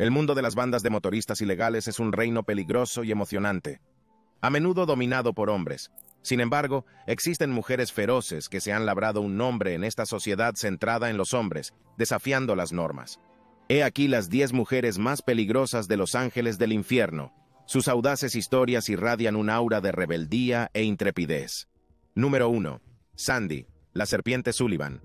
El mundo de las bandas de motoristas ilegales es un reino peligroso y emocionante, a menudo dominado por hombres. Sin embargo, existen mujeres feroces que se han labrado un nombre en esta sociedad centrada en los hombres, desafiando las normas. He aquí las 10 mujeres más peligrosas de los ángeles del infierno. Sus audaces historias irradian un aura de rebeldía e intrepidez. Número 1. Sandy, la serpiente Sullivan.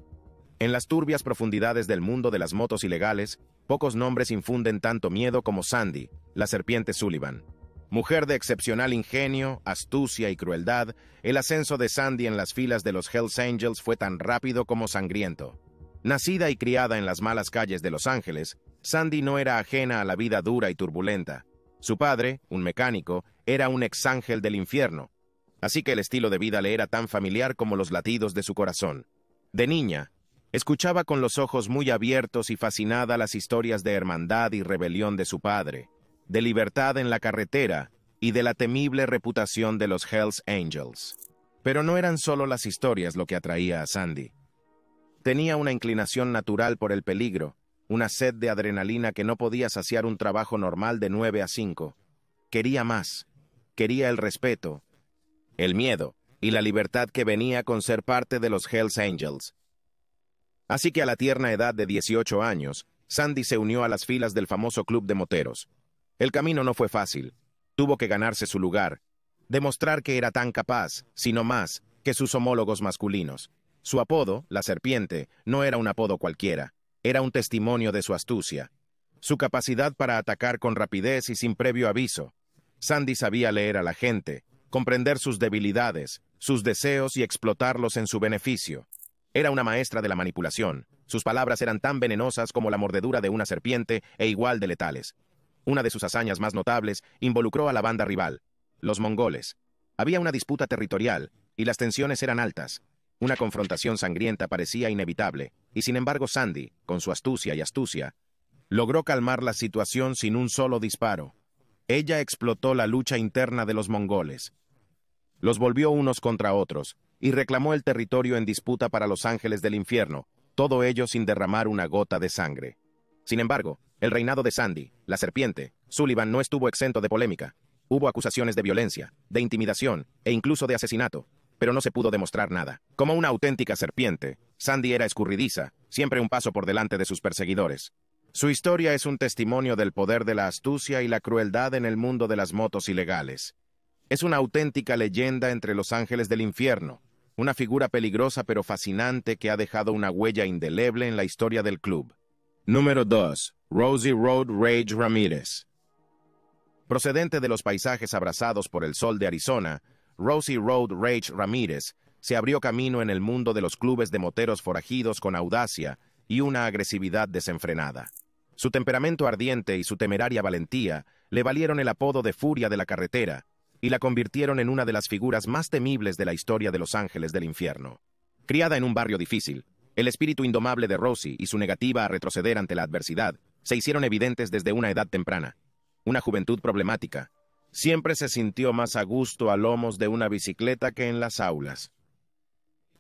En las turbias profundidades del mundo de las motos ilegales, pocos nombres infunden tanto miedo como Sandy, la serpiente Sullivan. Mujer de excepcional ingenio, astucia y crueldad, el ascenso de Sandy en las filas de los Hells Angels fue tan rápido como sangriento. Nacida y criada en las malas calles de Los Ángeles, Sandy no era ajena a la vida dura y turbulenta. Su padre, un mecánico, era un ex ángel del infierno, así que el estilo de vida le era tan familiar como los latidos de su corazón. De niña, Escuchaba con los ojos muy abiertos y fascinada las historias de hermandad y rebelión de su padre, de libertad en la carretera y de la temible reputación de los Hells Angels. Pero no eran solo las historias lo que atraía a Sandy. Tenía una inclinación natural por el peligro, una sed de adrenalina que no podía saciar un trabajo normal de 9 a 5. Quería más, quería el respeto, el miedo y la libertad que venía con ser parte de los Hells Angels. Así que a la tierna edad de 18 años, Sandy se unió a las filas del famoso club de moteros. El camino no fue fácil. Tuvo que ganarse su lugar, demostrar que era tan capaz, si no más, que sus homólogos masculinos. Su apodo, la serpiente, no era un apodo cualquiera, era un testimonio de su astucia, su capacidad para atacar con rapidez y sin previo aviso. Sandy sabía leer a la gente, comprender sus debilidades, sus deseos y explotarlos en su beneficio. Era una maestra de la manipulación. Sus palabras eran tan venenosas como la mordedura de una serpiente e igual de letales. Una de sus hazañas más notables involucró a la banda rival, los mongoles. Había una disputa territorial y las tensiones eran altas. Una confrontación sangrienta parecía inevitable, y sin embargo Sandy, con su astucia y astucia, logró calmar la situación sin un solo disparo. Ella explotó la lucha interna de los mongoles. Los volvió unos contra otros, y reclamó el territorio en disputa para los ángeles del infierno, todo ello sin derramar una gota de sangre. Sin embargo, el reinado de Sandy, la serpiente, Sullivan no estuvo exento de polémica. Hubo acusaciones de violencia, de intimidación e incluso de asesinato, pero no se pudo demostrar nada. Como una auténtica serpiente, Sandy era escurridiza, siempre un paso por delante de sus perseguidores. Su historia es un testimonio del poder de la astucia y la crueldad en el mundo de las motos ilegales. Es una auténtica leyenda entre los ángeles del infierno, una figura peligrosa pero fascinante que ha dejado una huella indeleble en la historia del club. Número 2. Rosie Road Rage Ramírez. Procedente de los paisajes abrazados por el sol de Arizona, Rosie Road Rage Ramírez se abrió camino en el mundo de los clubes de moteros forajidos con audacia y una agresividad desenfrenada. Su temperamento ardiente y su temeraria valentía le valieron el apodo de Furia de la Carretera, y la convirtieron en una de las figuras más temibles de la historia de los ángeles del infierno. Criada en un barrio difícil, el espíritu indomable de Rosie y su negativa a retroceder ante la adversidad se hicieron evidentes desde una edad temprana. Una juventud problemática. Siempre se sintió más a gusto a lomos de una bicicleta que en las aulas.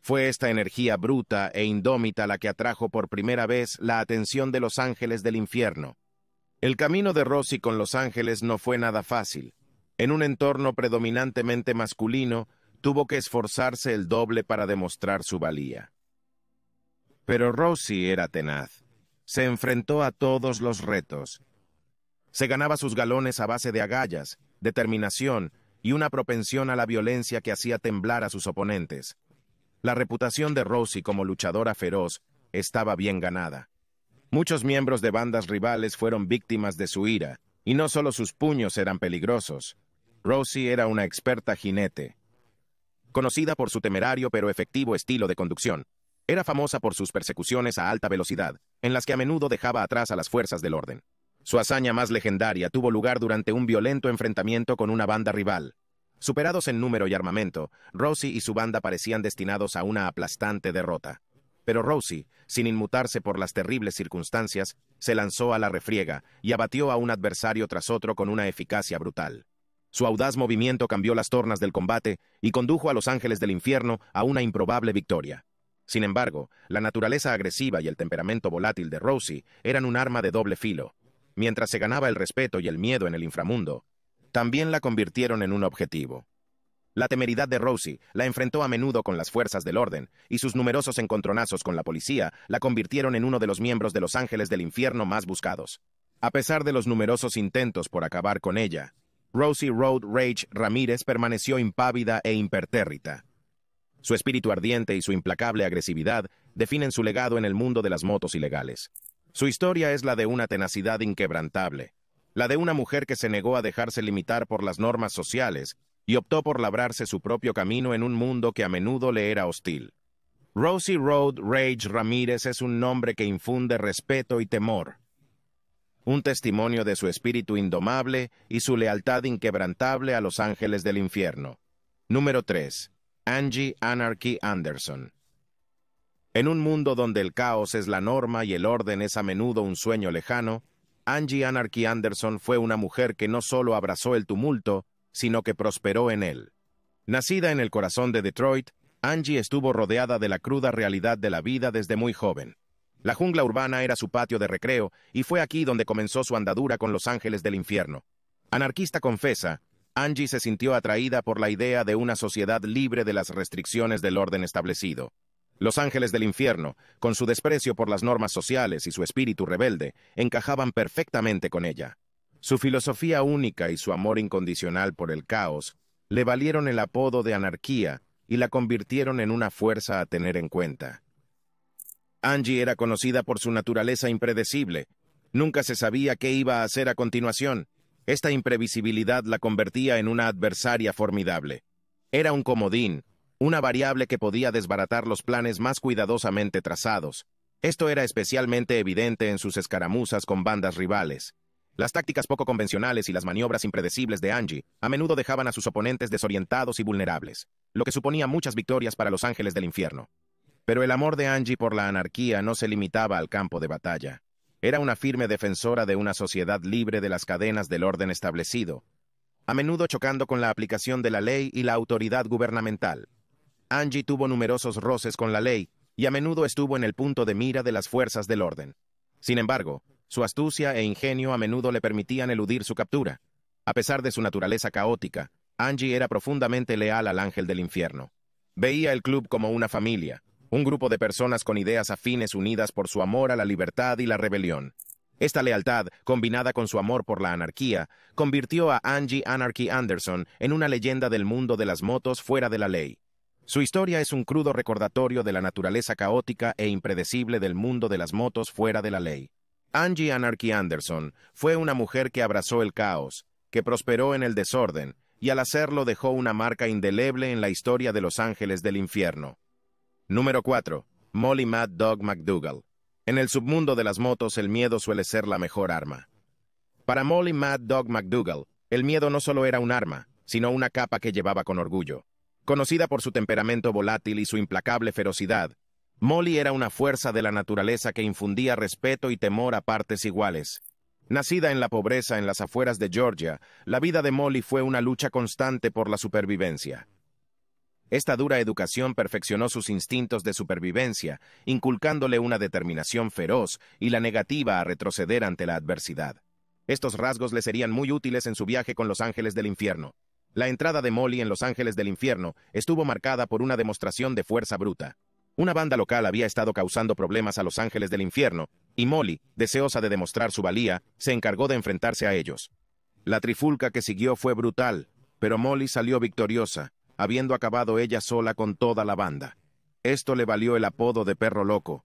Fue esta energía bruta e indómita la que atrajo por primera vez la atención de los ángeles del infierno. El camino de Rossi con los ángeles no fue nada fácil. En un entorno predominantemente masculino, tuvo que esforzarse el doble para demostrar su valía. Pero Rosie era tenaz. Se enfrentó a todos los retos. Se ganaba sus galones a base de agallas, determinación y una propensión a la violencia que hacía temblar a sus oponentes. La reputación de Rosie como luchadora feroz estaba bien ganada. Muchos miembros de bandas rivales fueron víctimas de su ira, y no solo sus puños eran peligrosos, Rosie era una experta jinete, conocida por su temerario pero efectivo estilo de conducción. Era famosa por sus persecuciones a alta velocidad, en las que a menudo dejaba atrás a las fuerzas del orden. Su hazaña más legendaria tuvo lugar durante un violento enfrentamiento con una banda rival. Superados en número y armamento, Rosie y su banda parecían destinados a una aplastante derrota. Pero Rosie, sin inmutarse por las terribles circunstancias, se lanzó a la refriega y abatió a un adversario tras otro con una eficacia brutal. Su audaz movimiento cambió las tornas del combate y condujo a los ángeles del infierno a una improbable victoria. Sin embargo, la naturaleza agresiva y el temperamento volátil de Rosie eran un arma de doble filo. Mientras se ganaba el respeto y el miedo en el inframundo, también la convirtieron en un objetivo. La temeridad de Rosie la enfrentó a menudo con las fuerzas del orden, y sus numerosos encontronazos con la policía la convirtieron en uno de los miembros de los Ángeles del Infierno más buscados. A pesar de los numerosos intentos por acabar con ella, Rosie Road Rage Ramírez permaneció impávida e impertérrita. Su espíritu ardiente y su implacable agresividad definen su legado en el mundo de las motos ilegales. Su historia es la de una tenacidad inquebrantable, la de una mujer que se negó a dejarse limitar por las normas sociales y optó por labrarse su propio camino en un mundo que a menudo le era hostil. Rosie Road Rage Ramírez es un nombre que infunde respeto y temor, un testimonio de su espíritu indomable y su lealtad inquebrantable a los ángeles del infierno. Número 3. Angie Anarchy Anderson. En un mundo donde el caos es la norma y el orden es a menudo un sueño lejano, Angie Anarchy Anderson fue una mujer que no solo abrazó el tumulto, sino que prosperó en él. Nacida en el corazón de Detroit, Angie estuvo rodeada de la cruda realidad de la vida desde muy joven. La jungla urbana era su patio de recreo y fue aquí donde comenzó su andadura con los ángeles del infierno. Anarquista confesa, Angie se sintió atraída por la idea de una sociedad libre de las restricciones del orden establecido. Los ángeles del infierno, con su desprecio por las normas sociales y su espíritu rebelde, encajaban perfectamente con ella. Su filosofía única y su amor incondicional por el caos le valieron el apodo de anarquía y la convirtieron en una fuerza a tener en cuenta. Angie era conocida por su naturaleza impredecible. Nunca se sabía qué iba a hacer a continuación. Esta imprevisibilidad la convertía en una adversaria formidable. Era un comodín, una variable que podía desbaratar los planes más cuidadosamente trazados. Esto era especialmente evidente en sus escaramuzas con bandas rivales. Las tácticas poco convencionales y las maniobras impredecibles de Angie a menudo dejaban a sus oponentes desorientados y vulnerables, lo que suponía muchas victorias para los ángeles del infierno. Pero el amor de Angie por la anarquía no se limitaba al campo de batalla. Era una firme defensora de una sociedad libre de las cadenas del orden establecido, a menudo chocando con la aplicación de la ley y la autoridad gubernamental. Angie tuvo numerosos roces con la ley y a menudo estuvo en el punto de mira de las fuerzas del orden. Sin embargo, su astucia e ingenio a menudo le permitían eludir su captura. A pesar de su naturaleza caótica, Angie era profundamente leal al ángel del infierno. Veía el club como una familia, un grupo de personas con ideas afines unidas por su amor a la libertad y la rebelión. Esta lealtad, combinada con su amor por la anarquía, convirtió a Angie Anarchy Anderson en una leyenda del mundo de las motos fuera de la ley. Su historia es un crudo recordatorio de la naturaleza caótica e impredecible del mundo de las motos fuera de la ley. Angie Anarchy Anderson fue una mujer que abrazó el caos, que prosperó en el desorden, y al hacerlo dejó una marca indeleble en la historia de Los Ángeles del Infierno. Número 4. Molly Mad Dog McDougall. En el submundo de las motos, el miedo suele ser la mejor arma. Para Molly Mad Dog McDougall, el miedo no solo era un arma, sino una capa que llevaba con orgullo. Conocida por su temperamento volátil y su implacable ferocidad, Molly era una fuerza de la naturaleza que infundía respeto y temor a partes iguales. Nacida en la pobreza en las afueras de Georgia, la vida de Molly fue una lucha constante por la supervivencia. Esta dura educación perfeccionó sus instintos de supervivencia, inculcándole una determinación feroz y la negativa a retroceder ante la adversidad. Estos rasgos le serían muy útiles en su viaje con los ángeles del infierno. La entrada de Molly en los ángeles del infierno estuvo marcada por una demostración de fuerza bruta. Una banda local había estado causando problemas a los ángeles del infierno, y Molly, deseosa de demostrar su valía, se encargó de enfrentarse a ellos. La trifulca que siguió fue brutal, pero Molly salió victoriosa, habiendo acabado ella sola con toda la banda. Esto le valió el apodo de perro loco,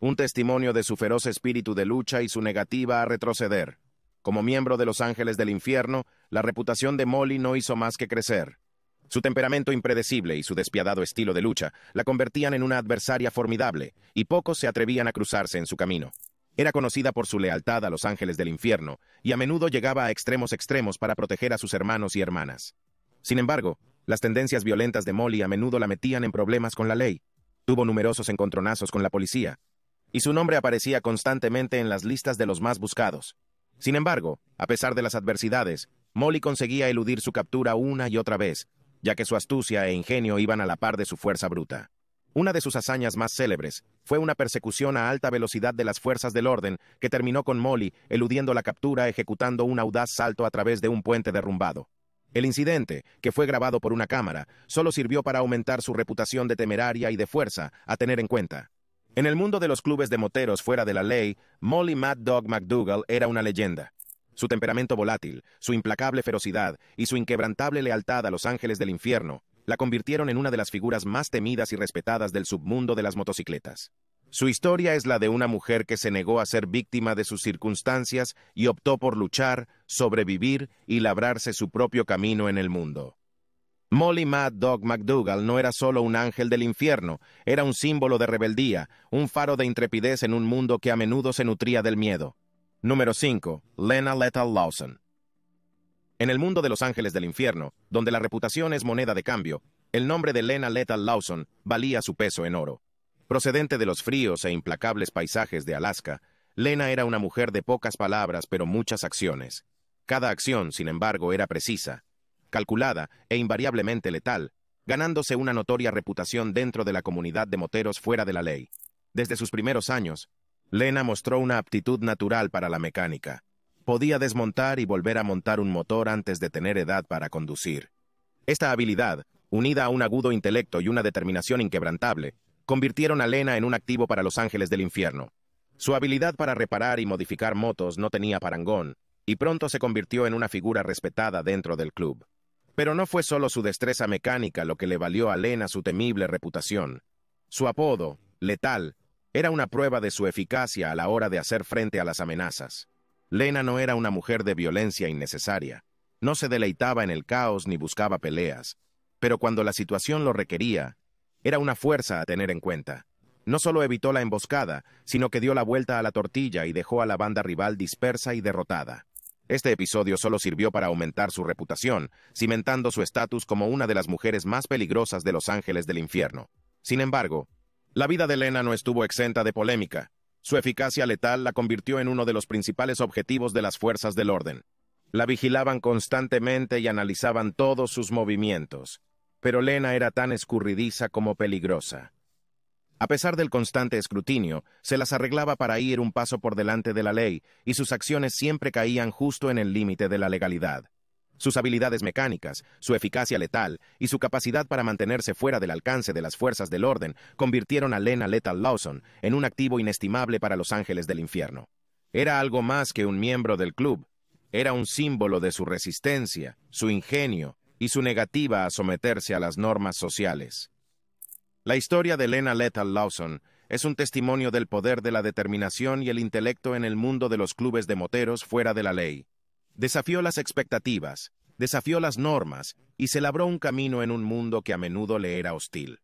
un testimonio de su feroz espíritu de lucha y su negativa a retroceder. Como miembro de los Ángeles del Infierno, la reputación de Molly no hizo más que crecer. Su temperamento impredecible y su despiadado estilo de lucha la convertían en una adversaria formidable, y pocos se atrevían a cruzarse en su camino. Era conocida por su lealtad a los ángeles del infierno, y a menudo llegaba a extremos extremos para proteger a sus hermanos y hermanas. Sin embargo, las tendencias violentas de Molly a menudo la metían en problemas con la ley. Tuvo numerosos encontronazos con la policía. Y su nombre aparecía constantemente en las listas de los más buscados. Sin embargo, a pesar de las adversidades, Molly conseguía eludir su captura una y otra vez, ya que su astucia e ingenio iban a la par de su fuerza bruta. Una de sus hazañas más célebres fue una persecución a alta velocidad de las fuerzas del orden que terminó con Molly eludiendo la captura ejecutando un audaz salto a través de un puente derrumbado. El incidente, que fue grabado por una cámara, solo sirvió para aumentar su reputación de temeraria y de fuerza, a tener en cuenta. En el mundo de los clubes de moteros fuera de la ley, Molly Mad Dog McDougall era una leyenda. Su temperamento volátil, su implacable ferocidad y su inquebrantable lealtad a los ángeles del infierno la convirtieron en una de las figuras más temidas y respetadas del submundo de las motocicletas. Su historia es la de una mujer que se negó a ser víctima de sus circunstancias y optó por luchar, sobrevivir y labrarse su propio camino en el mundo. Molly Mad Dog McDougall no era solo un ángel del infierno, era un símbolo de rebeldía, un faro de intrepidez en un mundo que a menudo se nutría del miedo. Número 5. Lena Lethal Lawson. En el mundo de los ángeles del infierno, donde la reputación es moneda de cambio, el nombre de Lena Lethal Lawson valía su peso en oro. Procedente de los fríos e implacables paisajes de Alaska, Lena era una mujer de pocas palabras pero muchas acciones. Cada acción, sin embargo, era precisa, calculada e invariablemente letal, ganándose una notoria reputación dentro de la comunidad de moteros fuera de la ley. Desde sus primeros años, Lena mostró una aptitud natural para la mecánica. Podía desmontar y volver a montar un motor antes de tener edad para conducir. Esta habilidad, unida a un agudo intelecto y una determinación inquebrantable, convirtieron a Lena en un activo para los ángeles del infierno. Su habilidad para reparar y modificar motos no tenía parangón, y pronto se convirtió en una figura respetada dentro del club. Pero no fue solo su destreza mecánica lo que le valió a Lena su temible reputación. Su apodo, Letal, era una prueba de su eficacia a la hora de hacer frente a las amenazas. Lena no era una mujer de violencia innecesaria. No se deleitaba en el caos ni buscaba peleas. Pero cuando la situación lo requería, era una fuerza a tener en cuenta. No solo evitó la emboscada, sino que dio la vuelta a la tortilla y dejó a la banda rival dispersa y derrotada. Este episodio solo sirvió para aumentar su reputación, cimentando su estatus como una de las mujeres más peligrosas de los ángeles del infierno. Sin embargo, la vida de Elena no estuvo exenta de polémica. Su eficacia letal la convirtió en uno de los principales objetivos de las fuerzas del orden. La vigilaban constantemente y analizaban todos sus movimientos pero Lena era tan escurridiza como peligrosa. A pesar del constante escrutinio, se las arreglaba para ir un paso por delante de la ley, y sus acciones siempre caían justo en el límite de la legalidad. Sus habilidades mecánicas, su eficacia letal y su capacidad para mantenerse fuera del alcance de las fuerzas del orden convirtieron a Lena Lethal Lawson en un activo inestimable para los ángeles del infierno. Era algo más que un miembro del club, era un símbolo de su resistencia, su ingenio y su negativa a someterse a las normas sociales. La historia de Lena Lethal Lawson es un testimonio del poder de la determinación y el intelecto en el mundo de los clubes de moteros fuera de la ley. Desafió las expectativas, desafió las normas y se labró un camino en un mundo que a menudo le era hostil.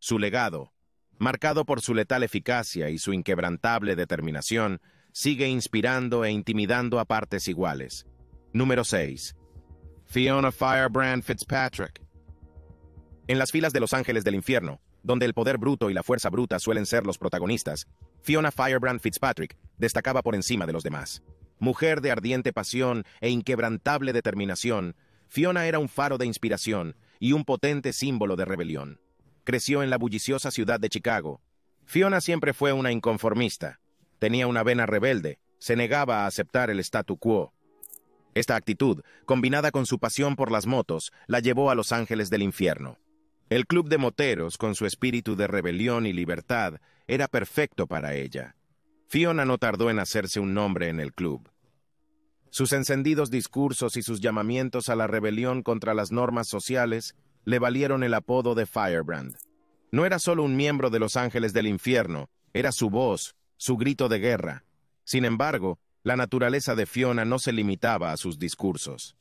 Su legado, marcado por su letal eficacia y su inquebrantable determinación, sigue inspirando e intimidando a partes iguales. Número 6. Fiona Firebrand Fitzpatrick. En las filas de los ángeles del infierno, donde el poder bruto y la fuerza bruta suelen ser los protagonistas, Fiona Firebrand Fitzpatrick destacaba por encima de los demás. Mujer de ardiente pasión e inquebrantable determinación, Fiona era un faro de inspiración y un potente símbolo de rebelión. Creció en la bulliciosa ciudad de Chicago. Fiona siempre fue una inconformista. Tenía una vena rebelde, se negaba a aceptar el statu quo. Esta actitud, combinada con su pasión por las motos, la llevó a los ángeles del infierno. El club de moteros, con su espíritu de rebelión y libertad, era perfecto para ella. Fiona no tardó en hacerse un nombre en el club. Sus encendidos discursos y sus llamamientos a la rebelión contra las normas sociales le valieron el apodo de Firebrand. No era solo un miembro de los Ángeles del Infierno, era su voz, su grito de guerra. Sin embargo, la naturaleza de Fiona no se limitaba a sus discursos.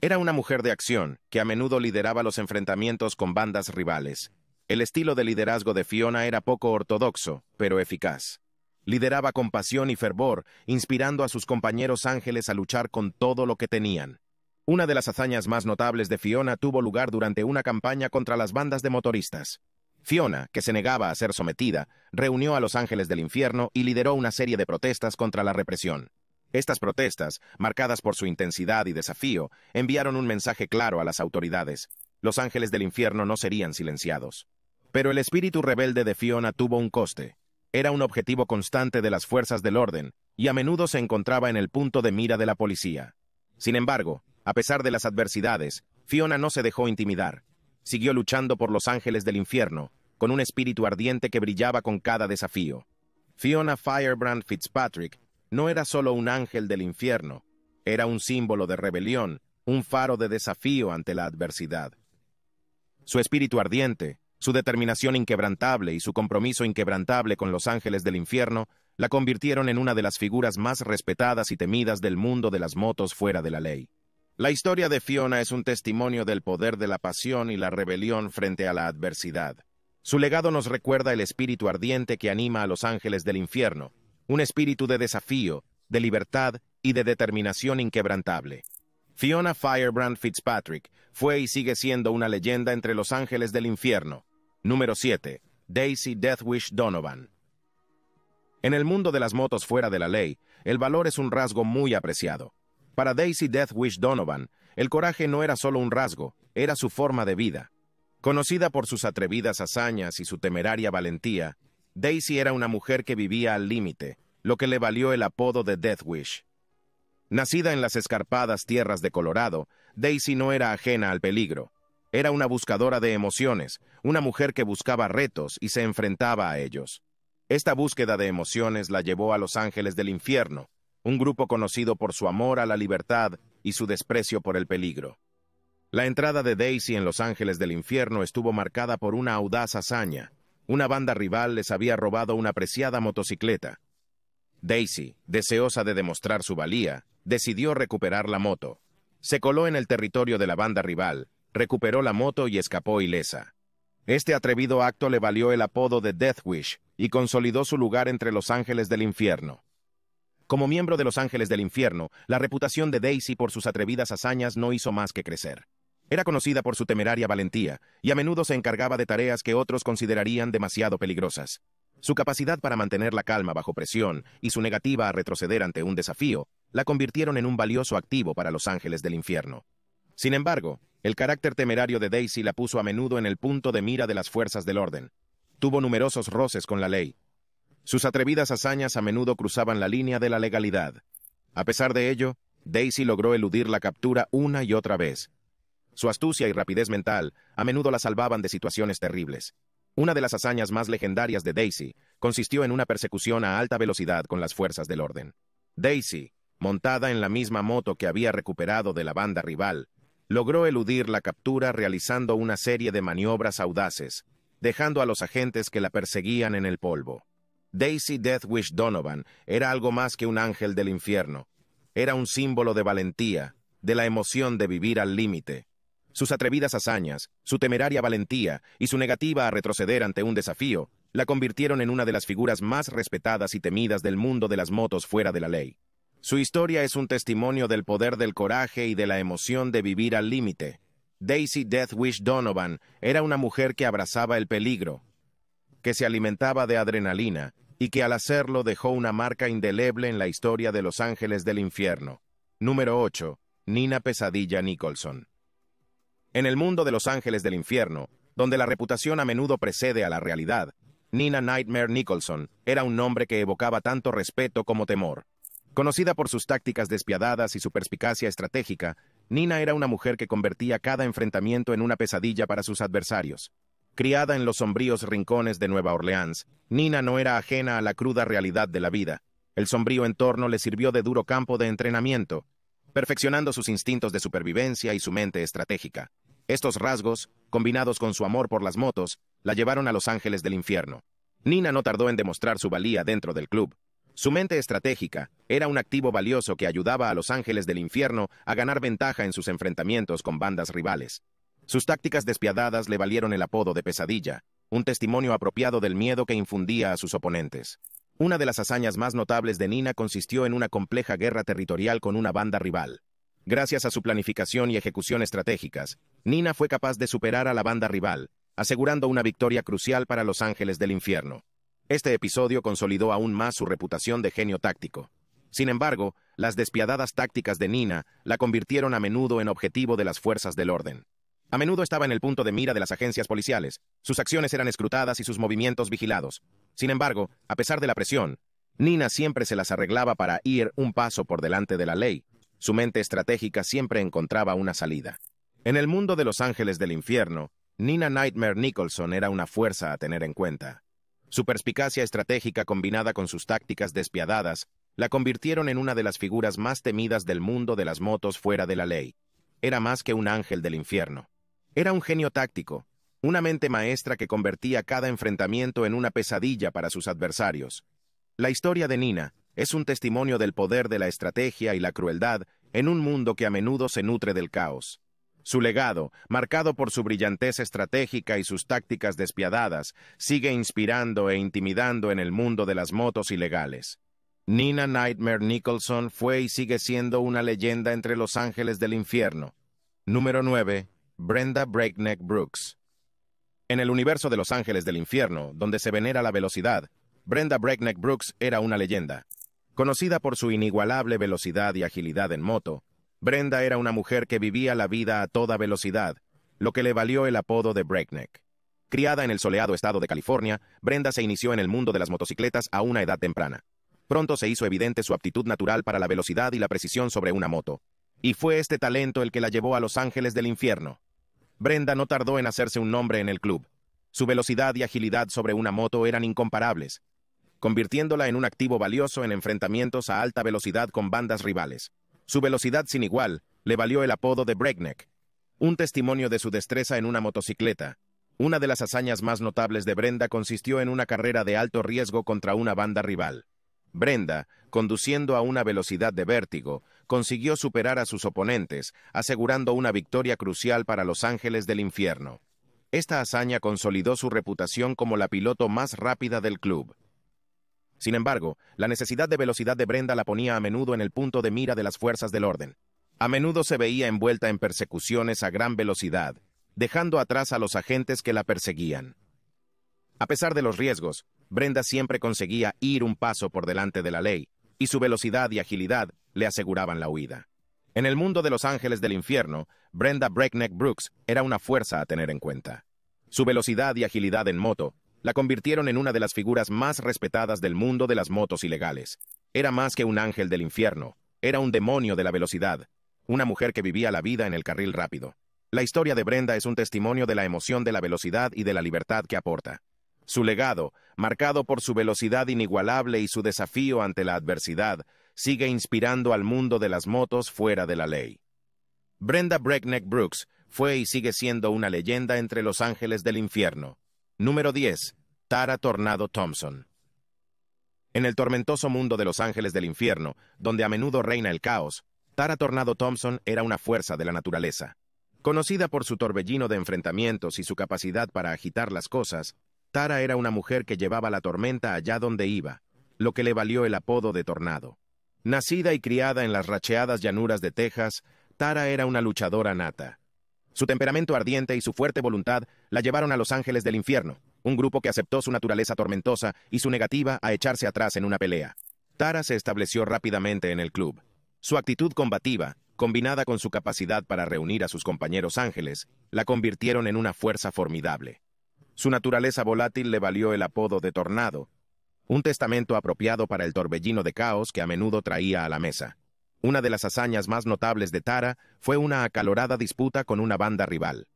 Era una mujer de acción, que a menudo lideraba los enfrentamientos con bandas rivales. El estilo de liderazgo de Fiona era poco ortodoxo, pero eficaz. Lideraba con pasión y fervor, inspirando a sus compañeros ángeles a luchar con todo lo que tenían. Una de las hazañas más notables de Fiona tuvo lugar durante una campaña contra las bandas de motoristas. Fiona, que se negaba a ser sometida, reunió a los ángeles del infierno y lideró una serie de protestas contra la represión. Estas protestas, marcadas por su intensidad y desafío, enviaron un mensaje claro a las autoridades. Los ángeles del infierno no serían silenciados. Pero el espíritu rebelde de Fiona tuvo un coste. Era un objetivo constante de las fuerzas del orden, y a menudo se encontraba en el punto de mira de la policía. Sin embargo, a pesar de las adversidades, Fiona no se dejó intimidar siguió luchando por los ángeles del infierno, con un espíritu ardiente que brillaba con cada desafío. Fiona Firebrand Fitzpatrick no era solo un ángel del infierno, era un símbolo de rebelión, un faro de desafío ante la adversidad. Su espíritu ardiente, su determinación inquebrantable y su compromiso inquebrantable con los ángeles del infierno la convirtieron en una de las figuras más respetadas y temidas del mundo de las motos fuera de la ley. La historia de Fiona es un testimonio del poder de la pasión y la rebelión frente a la adversidad. Su legado nos recuerda el espíritu ardiente que anima a los ángeles del infierno, un espíritu de desafío, de libertad y de determinación inquebrantable. Fiona Firebrand Fitzpatrick fue y sigue siendo una leyenda entre los ángeles del infierno. Número 7. Daisy Deathwish Donovan. En el mundo de las motos fuera de la ley, el valor es un rasgo muy apreciado. Para Daisy Death Donovan, el coraje no era solo un rasgo, era su forma de vida. Conocida por sus atrevidas hazañas y su temeraria valentía, Daisy era una mujer que vivía al límite, lo que le valió el apodo de Death Nacida en las escarpadas tierras de Colorado, Daisy no era ajena al peligro. Era una buscadora de emociones, una mujer que buscaba retos y se enfrentaba a ellos. Esta búsqueda de emociones la llevó a los ángeles del infierno, un grupo conocido por su amor a la libertad y su desprecio por el peligro. La entrada de Daisy en Los Ángeles del Infierno estuvo marcada por una audaz hazaña. Una banda rival les había robado una preciada motocicleta. Daisy, deseosa de demostrar su valía, decidió recuperar la moto. Se coló en el territorio de la banda rival, recuperó la moto y escapó ilesa. Este atrevido acto le valió el apodo de Deathwish y consolidó su lugar entre los ángeles del infierno. Como miembro de Los Ángeles del Infierno, la reputación de Daisy por sus atrevidas hazañas no hizo más que crecer. Era conocida por su temeraria valentía, y a menudo se encargaba de tareas que otros considerarían demasiado peligrosas. Su capacidad para mantener la calma bajo presión y su negativa a retroceder ante un desafío la convirtieron en un valioso activo para los ángeles del infierno. Sin embargo, el carácter temerario de Daisy la puso a menudo en el punto de mira de las fuerzas del orden. Tuvo numerosos roces con la ley, sus atrevidas hazañas a menudo cruzaban la línea de la legalidad. A pesar de ello, Daisy logró eludir la captura una y otra vez. Su astucia y rapidez mental a menudo la salvaban de situaciones terribles. Una de las hazañas más legendarias de Daisy consistió en una persecución a alta velocidad con las fuerzas del orden. Daisy, montada en la misma moto que había recuperado de la banda rival, logró eludir la captura realizando una serie de maniobras audaces, dejando a los agentes que la perseguían en el polvo. Daisy Deathwish Donovan era algo más que un ángel del infierno. Era un símbolo de valentía, de la emoción de vivir al límite. Sus atrevidas hazañas, su temeraria valentía y su negativa a retroceder ante un desafío la convirtieron en una de las figuras más respetadas y temidas del mundo de las motos fuera de la ley. Su historia es un testimonio del poder del coraje y de la emoción de vivir al límite. Daisy Deathwish Donovan era una mujer que abrazaba el peligro, que se alimentaba de adrenalina y que al hacerlo dejó una marca indeleble en la historia de Los Ángeles del Infierno. Número 8. Nina Pesadilla Nicholson. En el mundo de Los Ángeles del Infierno, donde la reputación a menudo precede a la realidad, Nina Nightmare Nicholson era un nombre que evocaba tanto respeto como temor. Conocida por sus tácticas despiadadas y su perspicacia estratégica, Nina era una mujer que convertía cada enfrentamiento en una pesadilla para sus adversarios. Criada en los sombríos rincones de Nueva Orleans, Nina no era ajena a la cruda realidad de la vida. El sombrío entorno le sirvió de duro campo de entrenamiento, perfeccionando sus instintos de supervivencia y su mente estratégica. Estos rasgos, combinados con su amor por las motos, la llevaron a Los Ángeles del infierno. Nina no tardó en demostrar su valía dentro del club. Su mente estratégica era un activo valioso que ayudaba a Los Ángeles del infierno a ganar ventaja en sus enfrentamientos con bandas rivales. Sus tácticas despiadadas le valieron el apodo de pesadilla, un testimonio apropiado del miedo que infundía a sus oponentes. Una de las hazañas más notables de Nina consistió en una compleja guerra territorial con una banda rival. Gracias a su planificación y ejecución estratégicas, Nina fue capaz de superar a la banda rival, asegurando una victoria crucial para los ángeles del infierno. Este episodio consolidó aún más su reputación de genio táctico. Sin embargo, las despiadadas tácticas de Nina la convirtieron a menudo en objetivo de las fuerzas del orden. A menudo estaba en el punto de mira de las agencias policiales, sus acciones eran escrutadas y sus movimientos vigilados. Sin embargo, a pesar de la presión, Nina siempre se las arreglaba para ir un paso por delante de la ley. Su mente estratégica siempre encontraba una salida. En el mundo de los ángeles del infierno, Nina Nightmare Nicholson era una fuerza a tener en cuenta. Su perspicacia estratégica combinada con sus tácticas despiadadas la convirtieron en una de las figuras más temidas del mundo de las motos fuera de la ley. Era más que un ángel del infierno. Era un genio táctico, una mente maestra que convertía cada enfrentamiento en una pesadilla para sus adversarios. La historia de Nina es un testimonio del poder de la estrategia y la crueldad en un mundo que a menudo se nutre del caos. Su legado, marcado por su brillantez estratégica y sus tácticas despiadadas, sigue inspirando e intimidando en el mundo de las motos ilegales. Nina Nightmare Nicholson fue y sigue siendo una leyenda entre los ángeles del infierno. Número 9. Brenda Breakneck Brooks. En el universo de Los Ángeles del Infierno, donde se venera la velocidad, Brenda Breakneck Brooks era una leyenda. Conocida por su inigualable velocidad y agilidad en moto, Brenda era una mujer que vivía la vida a toda velocidad, lo que le valió el apodo de Breakneck. Criada en el soleado estado de California, Brenda se inició en el mundo de las motocicletas a una edad temprana. Pronto se hizo evidente su aptitud natural para la velocidad y la precisión sobre una moto. Y fue este talento el que la llevó a Los Ángeles del Infierno. Brenda no tardó en hacerse un nombre en el club. Su velocidad y agilidad sobre una moto eran incomparables, convirtiéndola en un activo valioso en enfrentamientos a alta velocidad con bandas rivales. Su velocidad sin igual le valió el apodo de Breakneck, un testimonio de su destreza en una motocicleta. Una de las hazañas más notables de Brenda consistió en una carrera de alto riesgo contra una banda rival. Brenda, conduciendo a una velocidad de vértigo, consiguió superar a sus oponentes, asegurando una victoria crucial para los Ángeles del Infierno. Esta hazaña consolidó su reputación como la piloto más rápida del club. Sin embargo, la necesidad de velocidad de Brenda la ponía a menudo en el punto de mira de las fuerzas del orden. A menudo se veía envuelta en persecuciones a gran velocidad, dejando atrás a los agentes que la perseguían. A pesar de los riesgos, Brenda siempre conseguía ir un paso por delante de la ley, y su velocidad y agilidad le aseguraban la huida. En el mundo de los ángeles del infierno, Brenda Breakneck Brooks era una fuerza a tener en cuenta. Su velocidad y agilidad en moto la convirtieron en una de las figuras más respetadas del mundo de las motos ilegales. Era más que un ángel del infierno, era un demonio de la velocidad, una mujer que vivía la vida en el carril rápido. La historia de Brenda es un testimonio de la emoción de la velocidad y de la libertad que aporta. Su legado, marcado por su velocidad inigualable y su desafío ante la adversidad, sigue inspirando al mundo de las motos fuera de la ley. Brenda Breckneck Brooks fue y sigue siendo una leyenda entre los ángeles del infierno. Número 10. Tara Tornado Thompson. En el tormentoso mundo de los ángeles del infierno, donde a menudo reina el caos, Tara Tornado Thompson era una fuerza de la naturaleza. Conocida por su torbellino de enfrentamientos y su capacidad para agitar las cosas, Tara era una mujer que llevaba la tormenta allá donde iba, lo que le valió el apodo de Tornado. Nacida y criada en las racheadas llanuras de Texas, Tara era una luchadora nata. Su temperamento ardiente y su fuerte voluntad la llevaron a Los Ángeles del Infierno, un grupo que aceptó su naturaleza tormentosa y su negativa a echarse atrás en una pelea. Tara se estableció rápidamente en el club. Su actitud combativa, combinada con su capacidad para reunir a sus compañeros ángeles, la convirtieron en una fuerza formidable. Su naturaleza volátil le valió el apodo de Tornado, un testamento apropiado para el torbellino de caos que a menudo traía a la mesa. Una de las hazañas más notables de Tara fue una acalorada disputa con una banda rival.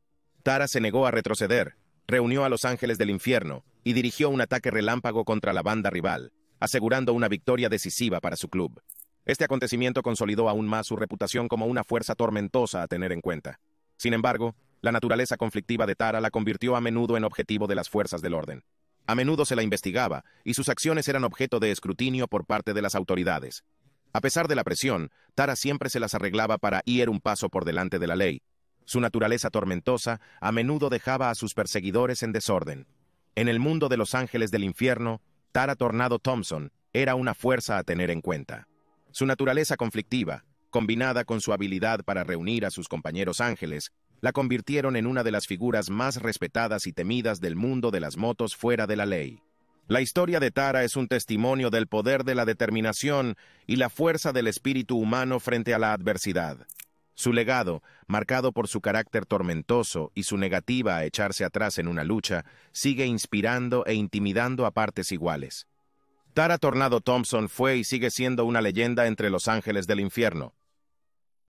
Tara se negó a retroceder, reunió a los ángeles del infierno y dirigió un ataque relámpago contra la banda rival, asegurando una victoria decisiva para su club. Este acontecimiento consolidó aún más su reputación como una fuerza tormentosa a tener en cuenta. Sin embargo, la naturaleza conflictiva de Tara la convirtió a menudo en objetivo de las fuerzas del orden. A menudo se la investigaba y sus acciones eran objeto de escrutinio por parte de las autoridades. A pesar de la presión, Tara siempre se las arreglaba para ir un paso por delante de la ley. Su naturaleza tormentosa a menudo dejaba a sus perseguidores en desorden. En el mundo de los ángeles del infierno, Tara Tornado Thompson era una fuerza a tener en cuenta. Su naturaleza conflictiva, combinada con su habilidad para reunir a sus compañeros ángeles, la convirtieron en una de las figuras más respetadas y temidas del mundo de las motos fuera de la ley. La historia de Tara es un testimonio del poder de la determinación y la fuerza del espíritu humano frente a la adversidad. Su legado, marcado por su carácter tormentoso y su negativa a echarse atrás en una lucha, sigue inspirando e intimidando a partes iguales. Tara Tornado Thompson fue y sigue siendo una leyenda entre los ángeles del infierno.